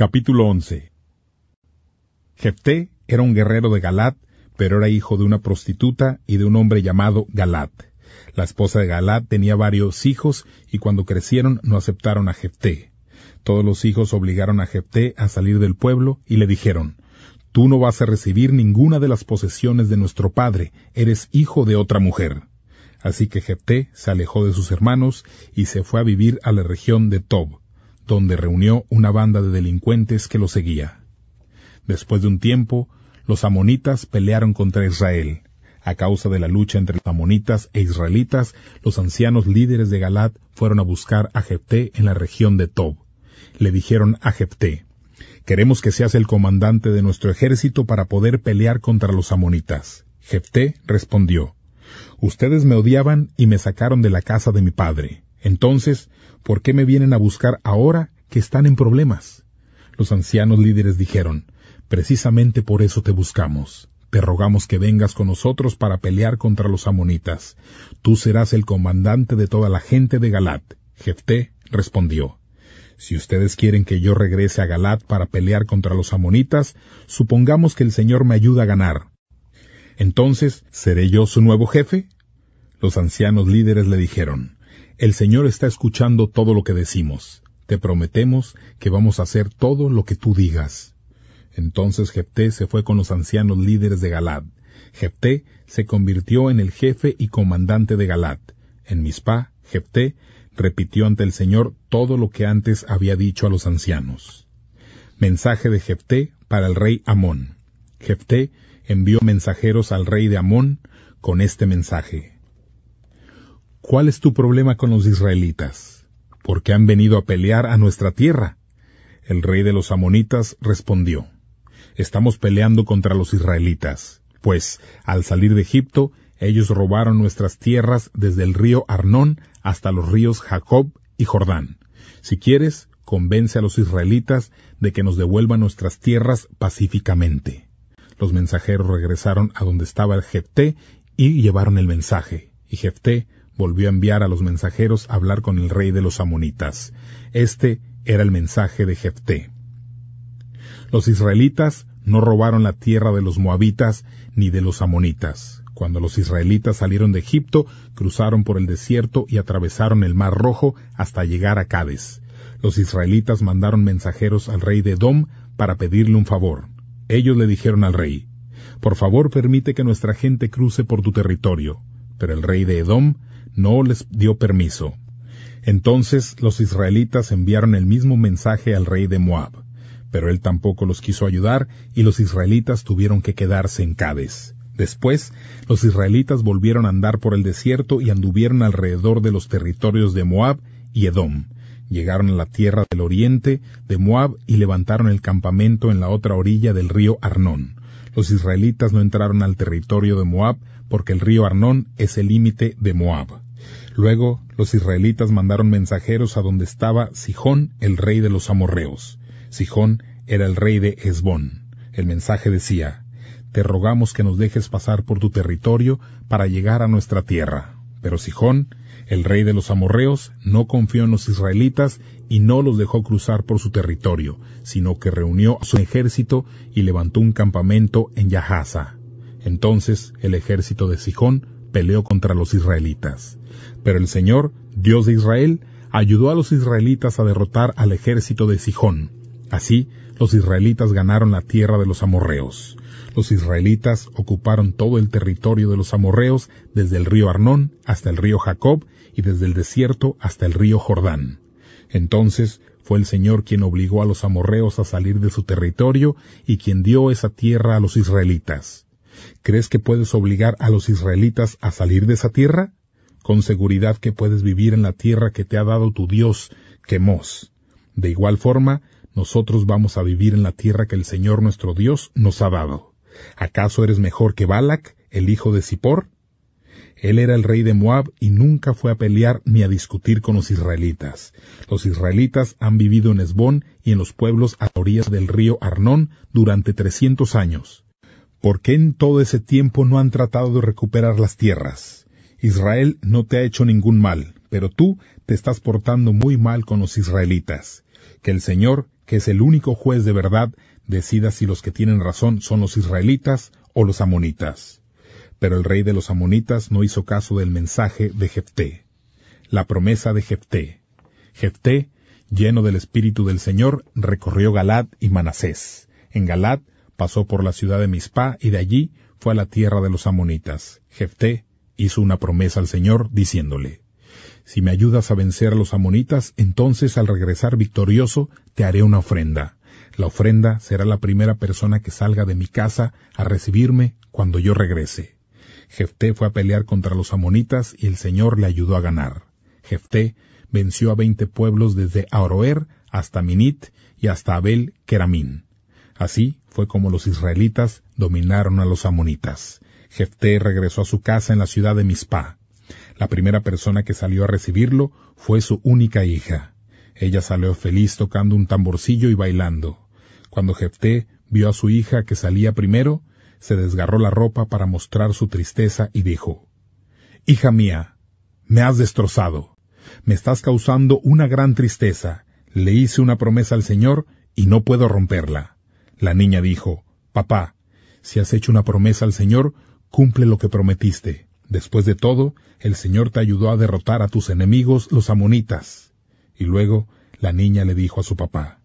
Capítulo 11 Jefté era un guerrero de Galat, pero era hijo de una prostituta y de un hombre llamado Galat. La esposa de Galat tenía varios hijos y cuando crecieron no aceptaron a Jefté. Todos los hijos obligaron a Jefté a salir del pueblo y le dijeron, Tú no vas a recibir ninguna de las posesiones de nuestro padre, eres hijo de otra mujer. Así que Jefté se alejó de sus hermanos y se fue a vivir a la región de Tob, donde reunió una banda de delincuentes que lo seguía. Después de un tiempo, los amonitas pelearon contra Israel. A causa de la lucha entre los amonitas e israelitas, los ancianos líderes de Galat fueron a buscar a Jefté en la región de Tob. Le dijeron a Jefté: Queremos que seas el comandante de nuestro ejército para poder pelear contra los amonitas. Jefté respondió, Ustedes me odiaban y me sacaron de la casa de mi padre. Entonces, ¿por qué me vienen a buscar ahora que están en problemas? Los ancianos líderes dijeron, Precisamente por eso te buscamos. Te rogamos que vengas con nosotros para pelear contra los amonitas. Tú serás el comandante de toda la gente de Galat. Jefté respondió, Si ustedes quieren que yo regrese a Galat para pelear contra los amonitas, supongamos que el Señor me ayuda a ganar. Entonces, ¿seré yo su nuevo jefe? Los ancianos líderes le dijeron, el Señor está escuchando todo lo que decimos. Te prometemos que vamos a hacer todo lo que tú digas. Entonces Jepté se fue con los ancianos líderes de Galad. Jepté se convirtió en el jefe y comandante de Galad. En mispa Jepté repitió ante el Señor todo lo que antes había dicho a los ancianos. Mensaje de Jepté para el rey Amón. Jepté envió mensajeros al rey de Amón con este mensaje. ¿Cuál es tu problema con los israelitas? ¿Por qué han venido a pelear a nuestra tierra? El rey de los amonitas respondió, Estamos peleando contra los israelitas, pues, al salir de Egipto, ellos robaron nuestras tierras desde el río Arnón hasta los ríos Jacob y Jordán. Si quieres, convence a los israelitas de que nos devuelvan nuestras tierras pacíficamente. Los mensajeros regresaron a donde estaba el Jefté y llevaron el mensaje, y Jefté volvió a enviar a los mensajeros a hablar con el rey de los amonitas. Este era el mensaje de Jefté. Los israelitas no robaron la tierra de los moabitas ni de los amonitas. Cuando los israelitas salieron de Egipto, cruzaron por el desierto y atravesaron el Mar Rojo hasta llegar a Cádiz. Los israelitas mandaron mensajeros al rey de Edom para pedirle un favor. Ellos le dijeron al rey, Por favor permite que nuestra gente cruce por tu territorio. Pero el rey de Edom no les dio permiso. Entonces los israelitas enviaron el mismo mensaje al rey de Moab, pero él tampoco los quiso ayudar y los israelitas tuvieron que quedarse en Cades. Después, los israelitas volvieron a andar por el desierto y anduvieron alrededor de los territorios de Moab y Edom. Llegaron a la tierra del oriente de Moab y levantaron el campamento en la otra orilla del río Arnón. Los israelitas no entraron al territorio de Moab porque el río Arnón es el límite de Moab. Luego los israelitas mandaron mensajeros a donde estaba Sijón, el rey de los amorreos. Sijón era el rey de Esbón. El mensaje decía, Te rogamos que nos dejes pasar por tu territorio para llegar a nuestra tierra. Pero Sijón, el rey de los amorreos, no confió en los israelitas y no los dejó cruzar por su territorio, sino que reunió a su ejército y levantó un campamento en Yahasa. Entonces el ejército de Sijón peleó contra los israelitas. Pero el Señor, Dios de Israel, ayudó a los israelitas a derrotar al ejército de Sijón. Así, los israelitas ganaron la tierra de los amorreos. Los israelitas ocuparon todo el territorio de los amorreos desde el río Arnón hasta el río Jacob y desde el desierto hasta el río Jordán. Entonces fue el Señor quien obligó a los amorreos a salir de su territorio y quien dio esa tierra a los israelitas. ¿Crees que puedes obligar a los israelitas a salir de esa tierra? Con seguridad que puedes vivir en la tierra que te ha dado tu Dios, Quemos. De igual forma, nosotros vamos a vivir en la tierra que el Señor nuestro Dios nos ha dado. ¿Acaso eres mejor que Balak, el hijo de Zippor? Él era el rey de Moab y nunca fue a pelear ni a discutir con los israelitas. Los israelitas han vivido en Esbón y en los pueblos a orillas del río Arnón durante trescientos años. ¿Por qué en todo ese tiempo no han tratado de recuperar las tierras? Israel no te ha hecho ningún mal, pero tú te estás portando muy mal con los israelitas. Que el Señor, que es el único juez de verdad, decida si los que tienen razón son los israelitas o los amonitas. Pero el rey de los amonitas no hizo caso del mensaje de Jefté. La promesa de Jefté. Jefté, lleno del espíritu del Señor, recorrió Galad y Manasés. En Galad pasó por la ciudad de Mispa y de allí fue a la tierra de los amonitas. Jefté hizo una promesa al Señor diciéndole, Si me ayudas a vencer a los amonitas, entonces al regresar victorioso te haré una ofrenda. La ofrenda será la primera persona que salga de mi casa a recibirme cuando yo regrese. Jefté fue a pelear contra los amonitas y el Señor le ayudó a ganar. Jefté venció a veinte pueblos desde Aroer hasta Minit y hasta Abel Keramín. Así fue como los israelitas dominaron a los amonitas. Jefté regresó a su casa en la ciudad de Mizpah. La primera persona que salió a recibirlo fue su única hija. Ella salió feliz tocando un tamborcillo y bailando. Cuando Jefté vio a su hija que salía primero, se desgarró la ropa para mostrar su tristeza y dijo, Hija mía, me has destrozado. Me estás causando una gran tristeza. Le hice una promesa al Señor y no puedo romperla. La niña dijo, Papá, si has hecho una promesa al Señor, cumple lo que prometiste. Después de todo, el Señor te ayudó a derrotar a tus enemigos, los amonitas. Y luego la niña le dijo a su papá,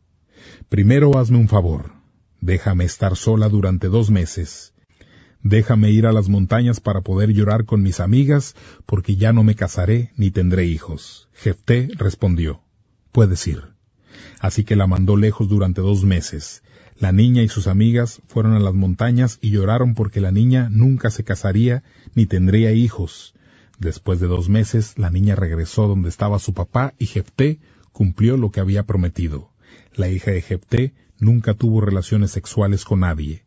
Primero hazme un favor, déjame estar sola durante dos meses. Déjame ir a las montañas para poder llorar con mis amigas, porque ya no me casaré ni tendré hijos. Jefté respondió, Puedes ir. Así que la mandó lejos durante dos meses, la niña y sus amigas fueron a las montañas y lloraron porque la niña nunca se casaría ni tendría hijos. Después de dos meses, la niña regresó donde estaba su papá y Jefté cumplió lo que había prometido. La hija de Jefté nunca tuvo relaciones sexuales con nadie.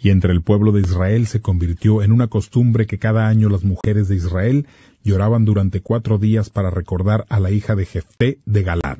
Y entre el pueblo de Israel se convirtió en una costumbre que cada año las mujeres de Israel lloraban durante cuatro días para recordar a la hija de Jefté de Galat.